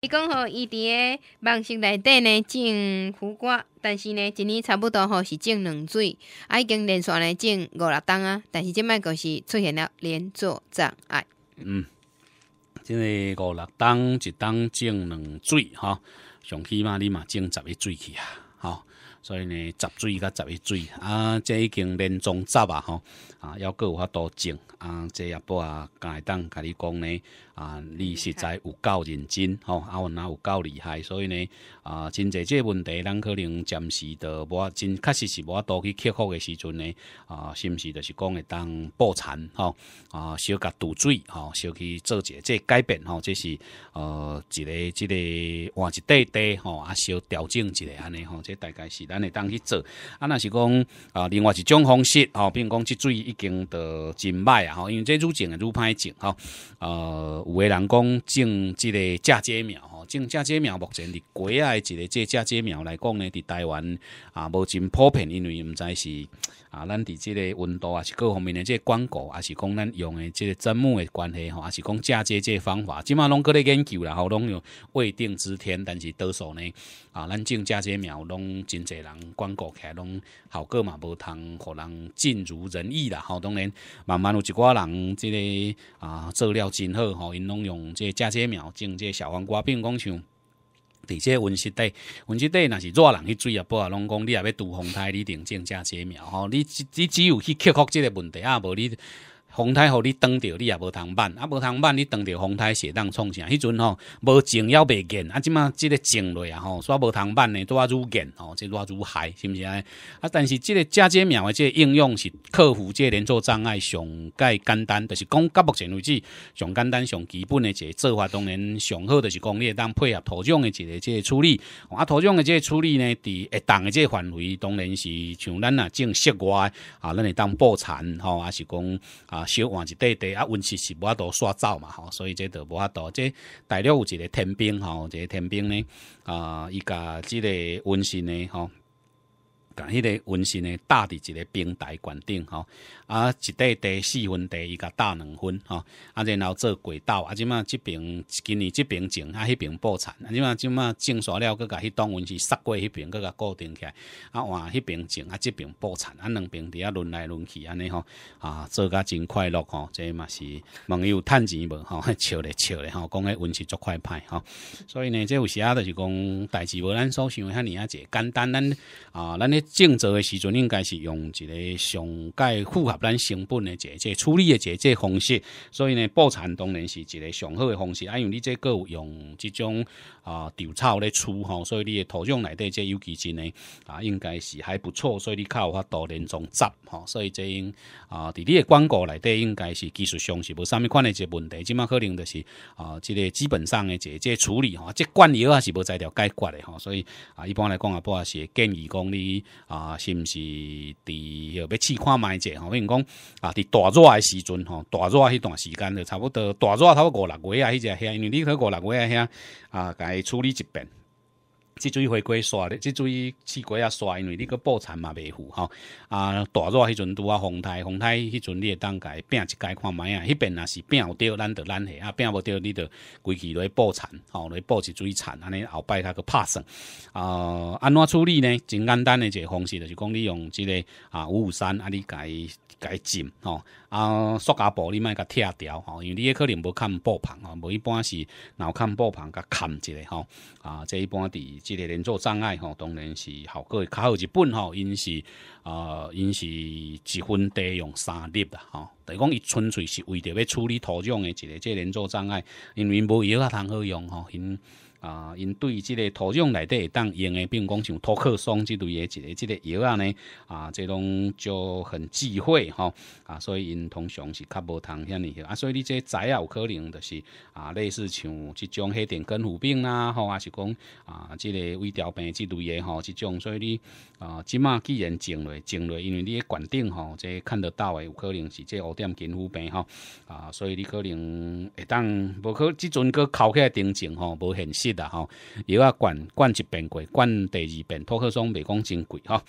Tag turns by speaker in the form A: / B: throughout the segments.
A: 伊讲吼，伊伫诶梦城内底呢种苦瓜，但是呢一年差不多吼是种两水，啊，已经连续呢种五六当啊，但是即摆个是出现了连作障碍。嗯，即个五六当一当种两水吼，上起码你嘛种十一水去啊，吼。所以呢十水甲十一水啊，这已经连中十啊，吼啊要搁法多种啊，这也不啊，会当甲你讲呢？啊，你实在有够认真吼，啊，我哪有够厉害，所以呢，啊，真济这问题，咱可能暂时的，我真确实是我多去克服的时阵呢，啊，是毋是就是讲会当破产吼，啊，小甲堵嘴吼，小去做一下这改变吼，这是呃，一个、一个换一块地吼，啊，小调整一个安尼吼，这大概是咱会当去做。啊，若是讲啊，另外一种方式吼，比如讲即水已经的真歹啊，吼，因为这愈境啊，歹境吼，呃。有个人讲种即个嫁接苗。种嫁接苗目前伫国外一个，这嫁接苗来讲呢，伫台湾啊无真普遍，因为毋知是啊，咱伫即个温度啊，是各方面诶，这广告啊，是讲咱用诶，即真木诶关系吼，啊是讲嫁接这方法，即码拢各咧研究啦，吼，拢有未定之天，但是多数呢啊，咱种嫁接苗拢真侪人广告来拢效果嘛无通，互人尽如人意啦。吼，当然慢慢有一寡人即个啊，做了真好吼，因拢用即嫁接苗种即小黄瓜，并讲。像，即个温室底，温室底若是热人去水啊！不啊，拢讲你也要除风台，你顶静加几秒？吼，你你只有去克服即个问题啊，无你。风台互你登着，你也无通办，啊，无通办，你登着风台适当创啥？迄阵吼，无静犹袂严，啊，即马即个静落啊，吼，煞无通办呢，拄啊愈严，吼，即愈啊愈害，是毋是安？啊，但是即个加接苗的即个应用是克服即个连坐障碍上介简单，就是讲到目前为止，上简单、上基本的即做法，当然上好就是讲你当配合土壤的即个即处理，啊，土壤的即处理呢，伫档当即个范围，当然是像咱啊种室外，啊，咱会当布产，吼，还是讲啊。小换一块地啊，温室是无法度刷走嘛吼，所以这都无法度。这大陆有一个天兵吼，这个天兵呢啊，伊甲这个温室呢吼。甲迄个温室诶搭伫一个平台悬顶吼，啊，一块地四分地，伊甲搭两分吼，啊，然后做轨道，啊，即嘛，即边今年即边种，啊，迄边破产，啊，即嘛，即嘛种煞了，搁甲迄当温室杀过，迄边搁甲固定起来，啊，换迄边种，啊，即边破产，啊，两边伫遐轮来轮去，安尼吼，啊，做甲真快乐吼，即嘛是网友趁钱无吼，笑咧笑咧吼，讲迄温室足快歹吼，所以呢，即有时啊，就是讲代志无咱所想遐尔啊，即简单，咱啊，咱咧。种植的时阵，应该是用一个上盖符合咱成本的这这处理的这这方式，所以呢，爆产当然是一个上好的方式。啊，因为你即个有用即种啊稻草咧除吼，所以你的土壤内底即有机质呢啊，应该是还不错，所以你有法多连种杂吼。所以即应啊，伫你的广告内底，应该是技术上是无啥物款的一问题，即嘛可能就是啊，这个基本上的这这处理吼，即灌药也是无在条解决的吼。所以啊，一般来讲啊，不也是建议讲你。啊，是毋是伫要试看卖者吼？比如讲啊，伫大热的时阵吼，大热迄段时间就差不多，大热差不多五六月啊，迄只遐，因为你到五六月啊遐啊，伊处理一遍。即阵回归刷咧，即阵起过也刷，因为你个爆产嘛袂赴吼，啊大热迄阵拄啊风台，风台迄阵你会当伊摒一间看卖啊，迄边若是摒有着咱着咱下，啊摒无着你着规期去爆产，吼落去爆一水产，安尼后摆他去拍算，啊安怎处理呢？真简单的一个方式就是讲你用即个啊五五三啊你改改进吼，啊塑胶布你卖甲拆掉吼，因为你也可能无看布棚吼，无一般是若有看布棚甲砍一个吼，啊这一般伫即个连坐障碍吼，当然是好果卡好一本吼，因是啊，因是一分得用三粒啦吼，等于讲伊纯粹是为着要处理土壤的一个这连坐障碍，因为无药啊，通好用吼因。啊，因对即个土壤内底会当用诶，比如讲像托克松之类诶，一个即个药啊呢，啊，即种就很忌讳吼。啊，所以因通常是较无通遐尼啊，所以你即个仔啊，有可能就是啊，类似像即种黑点根腐病啦，吼，抑是讲啊，即个微调病之类诶，吼，即种。所以你啊，即马既然种落，种落，因为你管顶吼，即看得到诶，有可能是即五点根腐病吼。啊，所以你可能会当无可即阵个考起来定种吼，无现实。的吼，如啊管管一遍过，管第二遍，托克松未讲真贵吼。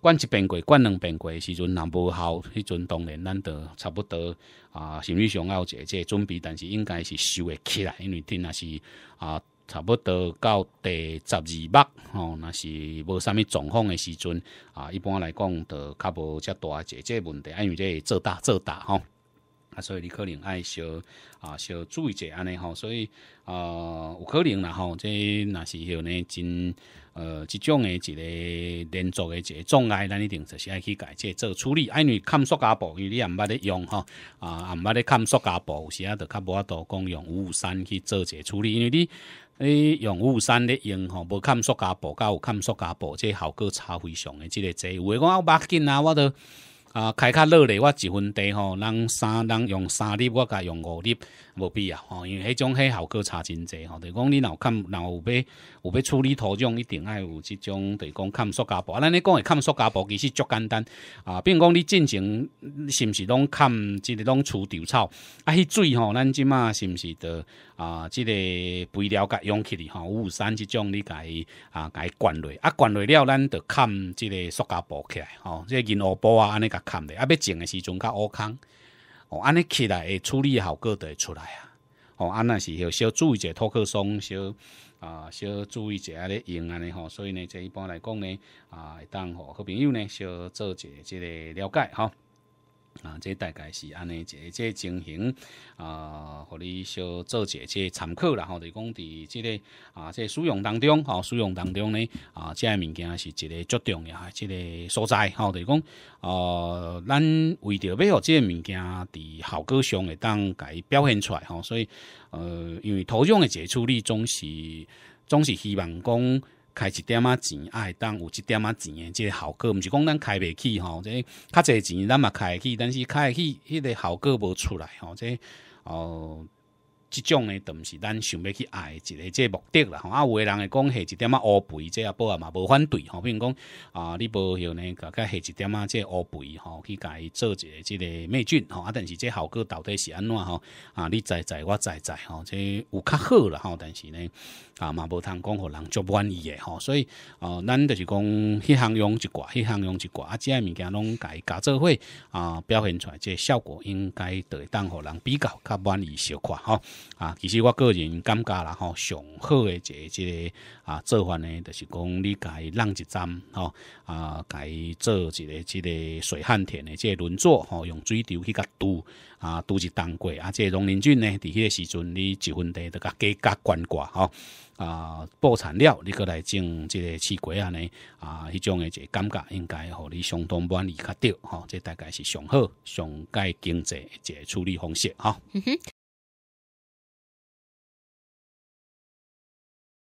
A: 管一遍过，管两遍过的时阵，若无效。迄阵当然咱得，差不多啊，心理上要一个这准备，但是应该是收会起来，因为若是啊，差不多到第十二目吼，若是无啥物状况的时阵啊，一般来讲着较无遮大一个这问题，因为这做大做大吼。所以你可能爱小啊小注意一下安尼吼，所以呃有可能啦吼，即若是有呢，真呃即种诶一个连续诶一个障碍，咱一定就是爱去改这做处理。啊，因为压塑胶布，因为你也毋捌咧用吼，啊，也毋捌咧压塑胶布，有时啊就较无法度讲用五五三去做一个处理，因为你你用五五三咧用吼，无压塑胶布，甲有压塑胶布，即效果差非常诶，即个有诶讲我目镜啊，我都。啊，开较落咧，我一份地吼，人三，人用三粒，我甲用五粒，无必要吼，因为迄种迄效果差真济吼。就讲你若有砍，若有要，有要处理土壤，一定爱有即种，就讲砍塑胶布。啊，咱你讲诶砍塑胶布其实足简单啊，并讲你进前是毋是拢砍，即个拢除除草啊，迄水吼，咱即嘛是毋是着？啊，这个肥料甲用起哩吼，五三即种你伊啊，伊灌落，啊灌落了，咱着砍即个塑胶布起来吼，即、这银河布啊，安尼甲砍咧，啊要种的时阵甲挖空，哦安尼起来会处理果个会出来啊，哦安那是要小注意者土克松，小啊小注意者咧用安尼吼，所以呢，这一般来讲呢，啊当好好朋友呢，小做者即个了解吼。啊，这大概是安尼，一个这情形啊，互你小做一即这参考，然后就讲伫即个啊，这使用当中，吼，使用当中呢，啊，这物件是一个重定呀，即个所在，吼，就讲呃，咱为着要个物件伫效果上会当伊表现出来，吼，所以呃，因为投用的个处理总是总是希望讲。开一点啊钱，爱当有一点啊钱，诶，即效果毋是讲咱开袂起吼，即较侪钱咱嘛开起，但是开起迄个效果无出来吼，即哦。即种呢，都毋是咱想要去爱一个即个目的啦吼。啊，有诶人会讲下一点啊乌肥，即阿波啊嘛无反对吼。比如讲啊，你无呢，甲甲下一点啊即乌肥吼，去家做一个即个美菌吼。啊，但是即效果到底是安怎吼？啊，你在在，我在在吼，即有较好啦吼。但是呢，啊嘛无通讲，互人足满意诶吼。所以哦，咱就是讲，迄项用一寡，迄项用一寡，啊，即个物件拢家举做伙啊，表现出来即效果应该会当互人比较较满意小看吼。啊，其实我个人感觉啦，吼上好的一个即个啊做法呢，就是讲你家浪一针，吼啊，家做一个即个水旱田的即个轮作吼，用水流去甲堵啊，堵一冬过啊，即个农林菌呢，伫迄个时阵你一分地都甲加加灌溉吼啊，布产了，你过来种即个饲鸡啊呢啊，迄种诶个感觉应该互你相当满意较对吼，这大概是上好上佳经济个处理方式哼。